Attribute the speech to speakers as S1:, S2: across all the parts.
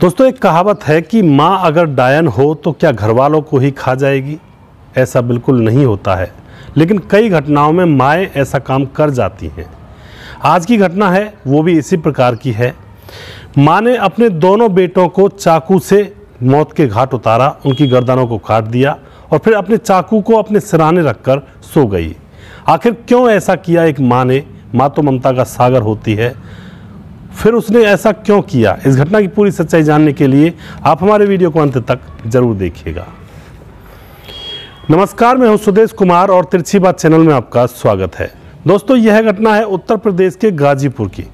S1: दोस्तों एक कहावत है कि माँ अगर डायन हो तो क्या घर वालों को ही खा जाएगी ऐसा बिल्कुल नहीं होता है लेकिन कई घटनाओं में माएँ ऐसा काम कर जाती हैं आज की घटना है वो भी इसी प्रकार की है माँ ने अपने दोनों बेटों को चाकू से मौत के घाट उतारा उनकी गर्दनों को काट दिया और फिर अपने चाकू को अपने सिराने रखकर सो गई आखिर क्यों ऐसा किया एक माँ ने माँ तो ममता का सागर होती है फिर उसने ऐसा क्यों किया इस घटना की पूरी सच्चाई जानने के लिए आप हमारे वीडियो को अंत तक जरूर देखिएगा नमस्कार मैं हूं सुदेश कुमार और तिरछी बात चैनल में आपका स्वागत है दोस्तों यह घटना है उत्तर प्रदेश के गाजीपुर की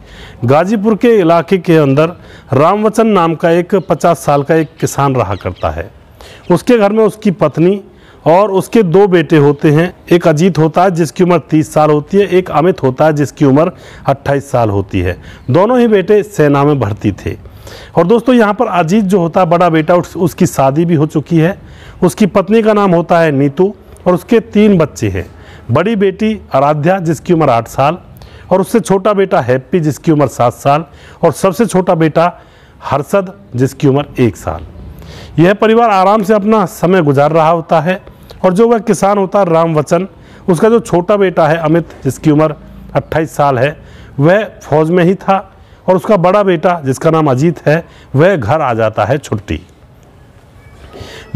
S1: गाजीपुर के इलाके के अंदर रामवचन नाम का एक 50 साल का एक किसान रहा करता है उसके घर में उसकी पत्नी और उसके दो बेटे होते हैं एक अजीत होता है जिसकी उम्र 30 साल होती है एक अमित होता है जिसकी उम्र 28 साल होती है दोनों ही बेटे सेना में भर्ती थे और दोस्तों यहाँ पर अजीत जो होता है बड़ा बेटा उसकी शादी भी हो चुकी है उसकी पत्नी का नाम होता है नीतू और उसके तीन बच्चे हैं बड़ी बेटी आराध्या जिसकी उम्र आठ साल और उससे छोटा बेटा हैप्पी जिसकी उम्र सात साल और सबसे छोटा बेटा हर्षद जिसकी उम्र एक साल यह परिवार आराम से अपना समय गुजार रहा होता है और जो वह किसान होता है राम वचन उसका जो छोटा बेटा है अमित जिसकी उम्र 28 साल है वह फौज में ही था और उसका बड़ा बेटा जिसका नाम अजीत है वह घर आ जाता है छुट्टी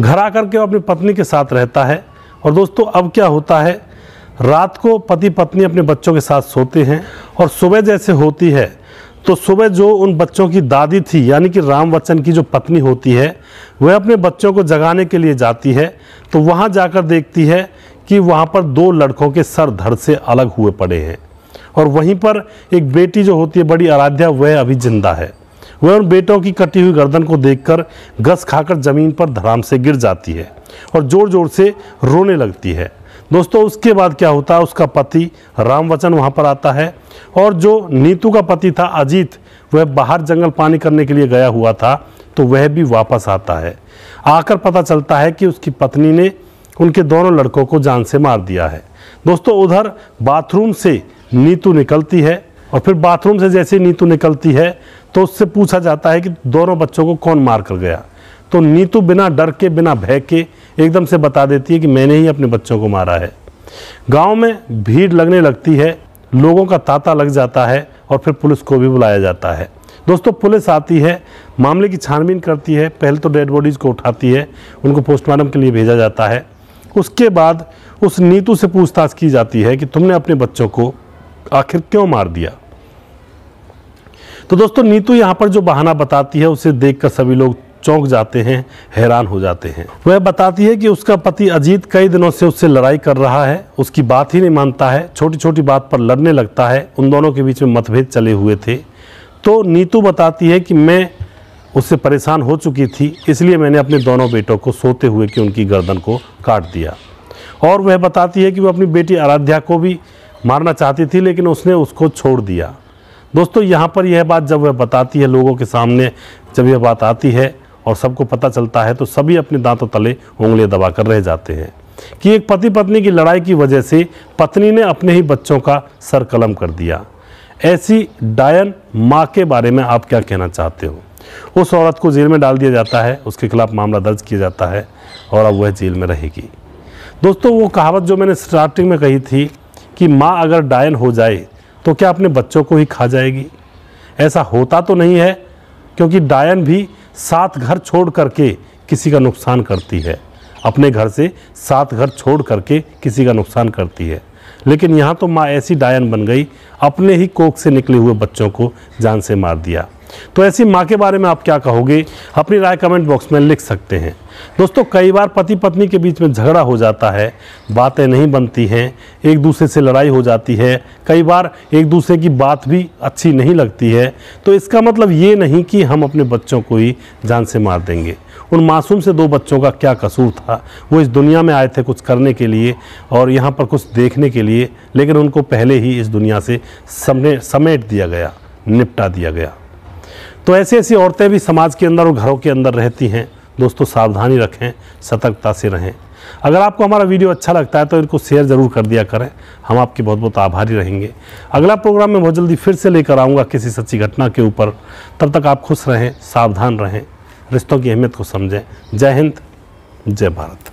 S1: घर आकर के वह अपनी पत्नी के साथ रहता है और दोस्तों अब क्या होता है रात को पति पत्नी अपने बच्चों के साथ सोते हैं और सुबह जैसे होती है तो सुबह जो उन बच्चों की दादी थी यानी कि राम वचन की जो पत्नी होती है वह अपने बच्चों को जगाने के लिए जाती है तो वहाँ जाकर देखती है कि वहाँ पर दो लड़कों के सर धड़ से अलग हुए पड़े हैं और वहीं पर एक बेटी जो होती है बड़ी आराध्या वह अभी जिंदा है वह उन बेटों की कटी हुई गर्दन को देखकर गस खाकर ज़मीन पर धराम से गिर जाती है और ज़ोर ज़ोर से रोने लगती है दोस्तों उसके बाद क्या होता है उसका पति रामवचन वहाँ पर आता है और जो नीतू का पति था अजीत वह बाहर जंगल पानी करने के लिए गया हुआ था तो वह भी वापस आता है आकर पता चलता है कि उसकी पत्नी ने उनके दोनों लड़कों को जान से मार दिया है दोस्तों उधर बाथरूम से नीतू निकलती है और फिर बाथरूम से जैसे नीतू निकलती है तो उससे पूछा जाता है कि दोनों बच्चों को कौन मार कर गया तो नीतू बिना डर के बिना भय के एकदम से बता देती है कि मैंने ही अपने बच्चों को मारा है गांव में भीड़ लगने लगती है लोगों का तांता लग जाता है और फिर पुलिस को भी बुलाया जाता है दोस्तों पुलिस आती है मामले की छानबीन करती है पहले तो डेड बॉडीज़ को उठाती है उनको पोस्टमार्टम के लिए भेजा जाता है उसके बाद उस नीतू से पूछताछ की जाती है कि तुमने अपने बच्चों को आखिर क्यों मार दिया तो दोस्तों नीतू यहाँ पर जो बहाना बताती है उसे देखकर सभी लोग चौंक जाते हैं हैरान हो जाते हैं वह बताती है कि उसका पति अजीत कई दिनों से उससे लड़ाई कर रहा है उसकी बात ही नहीं मानता है छोटी छोटी बात पर लड़ने लगता है उन दोनों के बीच में मतभेद चले हुए थे तो नीतू बताती है कि मैं उससे परेशान हो चुकी थी इसलिए मैंने अपने दोनों बेटों को सोते हुए कि उनकी गर्दन को काट दिया और वह बताती है कि वह अपनी बेटी आराध्या को भी मारना चाहती थी लेकिन उसने उसको छोड़ दिया दोस्तों यहाँ पर यह बात जब वह बताती है लोगों के सामने जब यह बात आती है और सबको पता चलता है तो सभी अपने दांतों तले उंगलियां दबाकर रह जाते हैं कि एक पति पत्नी की लड़ाई की वजह से पत्नी ने अपने ही बच्चों का सर कलम कर दिया ऐसी डायन माँ के बारे में आप क्या कहना चाहते हो उस औरत को जेल में डाल दिया जाता है उसके खिलाफ मामला दर्ज किया जाता है और अब वह जेल में रहेगी दोस्तों वो कहावत जो मैंने स्टार्टिंग में कही थी कि माँ अगर डायन हो जाए तो क्या अपने बच्चों को ही खा जाएगी ऐसा होता तो नहीं है क्योंकि डायन भी सात घर छोड़ करके किसी का नुकसान करती है अपने घर से सात घर छोड़ करके किसी का नुकसान करती है लेकिन यहाँ तो माँ ऐसी डायन बन गई अपने ही कोख से निकले हुए बच्चों को जान से मार दिया तो ऐसी माँ के बारे में आप क्या कहोगे अपनी राय कमेंट बॉक्स में लिख सकते हैं दोस्तों कई बार पति पत्नी के बीच में झगड़ा हो जाता है बातें नहीं बनती हैं एक दूसरे से लड़ाई हो जाती है कई बार एक दूसरे की बात भी अच्छी नहीं लगती है तो इसका मतलब ये नहीं कि हम अपने बच्चों को ही जान से मार देंगे उन मासूम से दो बच्चों का क्या कसूर था वो इस दुनिया में आए थे कुछ करने के लिए और यहाँ पर कुछ देखने के लिए लेकिन उनको पहले ही इस दुनिया से समेट दिया गया निपटा दिया गया तो ऐसी ऐसी औरतें भी समाज के अंदर और घरों के अंदर रहती हैं दोस्तों सावधानी रखें सतर्कता से रहें अगर आपको हमारा वीडियो अच्छा लगता है तो इनको शेयर ज़रूर कर दिया करें हम आपके बहुत बहुत आभारी रहेंगे अगला प्रोग्राम मैं बहुत जल्दी फिर से लेकर आऊँगा किसी सच्ची घटना के ऊपर तब तक आप खुश रहें सावधान रहें रिश्तों की अहमियत को समझें जय हिंद जय भारत